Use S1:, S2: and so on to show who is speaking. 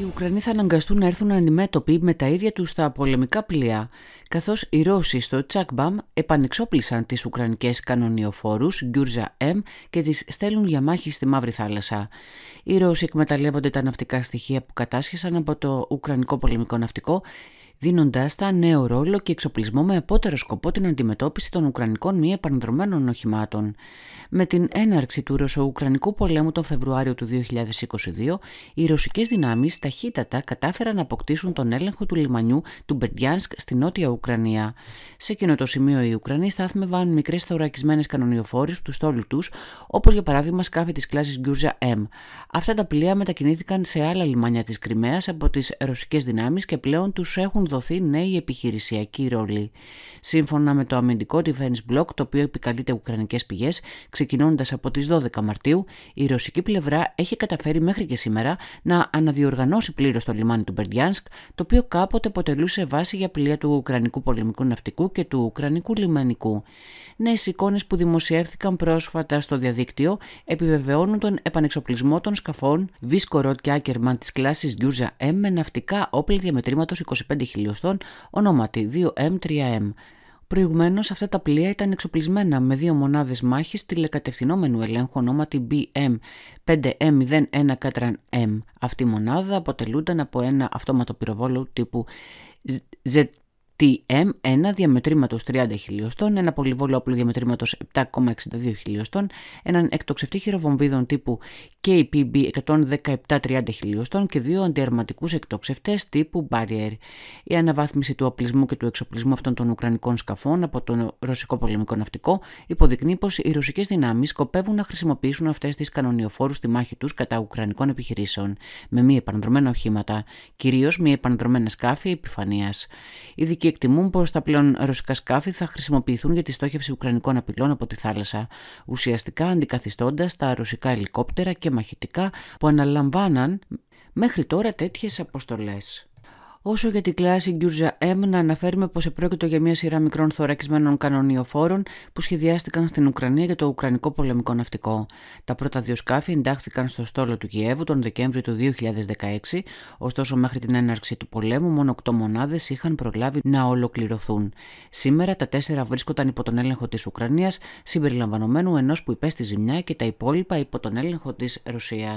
S1: Οι Ουκρανοί θα αναγκαστούν να έρθουν αντιμέτωποι με τα ίδια τους τα πολεμικά πλοία, καθώς οι Ρώσοι στο Τσακμπαμ επανεξόπλησαν τις Ουκρανικές κανονιοφόρους Γκιούρζα M και τις στέλνουν για μάχη στη Μαύρη Θάλασσα. Οι Ρώσοι εκμεταλλεύονται τα ναυτικά στοιχεία που κατάσχεσαν από το Ουκρανικό πολεμικό ναυτικό δίνοντάς τα νέο ρόλο και εξοπλισμό με απότερο σκοπό την αντιμετώπιση των Ουκρανικών μη επανδρομένων οχημάτων. Με την έναρξη του Ρωσο-Ουκρανικού πολέμου τον Φεβρουάριο του 2022, οι ρωσικές δυνάμεις ταχύτατα κατάφεραν να αποκτήσουν τον έλεγχο του λιμανιού του Μπερντιάνσκ στη νότια Ουκρανία. Σε εκείνο το σημείο, οι Ουκρανοί στάθμευαν μικρές θωρακισμένες κανονιοφόρες του στόλους τους, όπως για παράδειγμα σκάφη της κλάσης Γκιούζα M. Αυτά τα πλοία μετακινήθηκαν σε άλλα λιμάνια της Κρυμαίας από τις ρωσικές δυνάμεις και πλέον τους έχουν δοθεί νέη ναι, επιχειρησιακή ρόλη. Σύμφωνα με το αμυντικό Defense Block, το οποίο επικαλείται ουκρανικές πηγές, ξεκινώντας από τις 12 Μαρτίου, η ρωσική πλευρά έχει καταφέρει μέχρι και σήμερα να αναδιοργανώσει πλήρως το λιμάνι του Μπερντιάνσκ, το οποίο κάποτε αποτελούσε βάση για πλοία του Ουκρανικού Πολεμικού Ναυτικού και του Ουκρανικού Λιμανικού. Νέες εικόνες που δημοσιεύθηκαν πρόσφατα στο διαδίκτυο επιβεβαιώνουν τον επανεξοπλισμό των σκαφών Βίσκο Ροτ και Άκερμαν της κλάσης Γιούζα M με ναυτικά όπλα διαμετρήματος 25.000 χιλιοστών ονόματι 2M3M. m προηγουμενω αυτά τα πλοία ήταν εξοπλισμένα με δύο μονάδες μάχης τηλεκατευθυνόμενου ελέγχου ονόματι BM5M01 M. Αυτή η μονάδα αποτελούνταν από ένα αυτόματο πυροβόλο τύπου Z TM1 διαμετρήματος 30 χιλιοστών, ένα πολυβόλο όπλο διαμετρήματος 7,62 χιλιοστών, έναν εκτοξευτή χειροβομβίδων τύπου KPB 117-30 χιλιοστών και δύο αντιαρματικούς εκτοξευτές τύπου Barrier. Η αναβάθμιση του οπλισμού και του εξοπλισμού αυτών των Ουκρανικών σκαφών από τον Ρωσικό πολεμικό ναυτικό υποδεικνύει πως οι ρωσικές δυνάμεις σκοπεύουν να χρησιμοποιήσουν αυτές τις κανονιοφόρους στη μάχη τους κατά Ουκρανικών επιχειρήσεων με μη επανδρομένα οχήματα, κυρίως μη επανδρομένα σκάφη επιφανείας. Η εκτιμούν πως τα πλέον ρωσικά σκάφη θα χρησιμοποιηθούν για τη στόχευση ουκρανικών απειλών από τη θάλασσα, ουσιαστικά αντικαθιστώντας τα ρωσικά ελικόπτερα και μαχητικά που αναλαμβάναν μέχρι τώρα τέτοιες αποστολές. Όσο για την κλάση Γκιούρζα M, να αναφέρουμε πως επρόκειτο για μια σειρά μικρών θωρακισμένων κανονιοφόρων που σχεδιάστηκαν στην Ουκρανία για το Ουκρανικό πολεμικό ναυτικό. Τα πρώτα δύο σκάφη εντάχθηκαν στο στόλο του Κιέβου τον Δεκέμβριο του 2016, ωστόσο μέχρι την έναρξη του πολέμου μόνο οκτώ μονάδες είχαν προλάβει να ολοκληρωθούν. Σήμερα τα τέσσερα βρίσκονταν υπό τον έλεγχο της Ουκρανίας, συμπεριλαμβανομένου ενός που υπέστη ζημιά και τα υπόλοιπα υπό τον έλεγχο της Ρωσίας.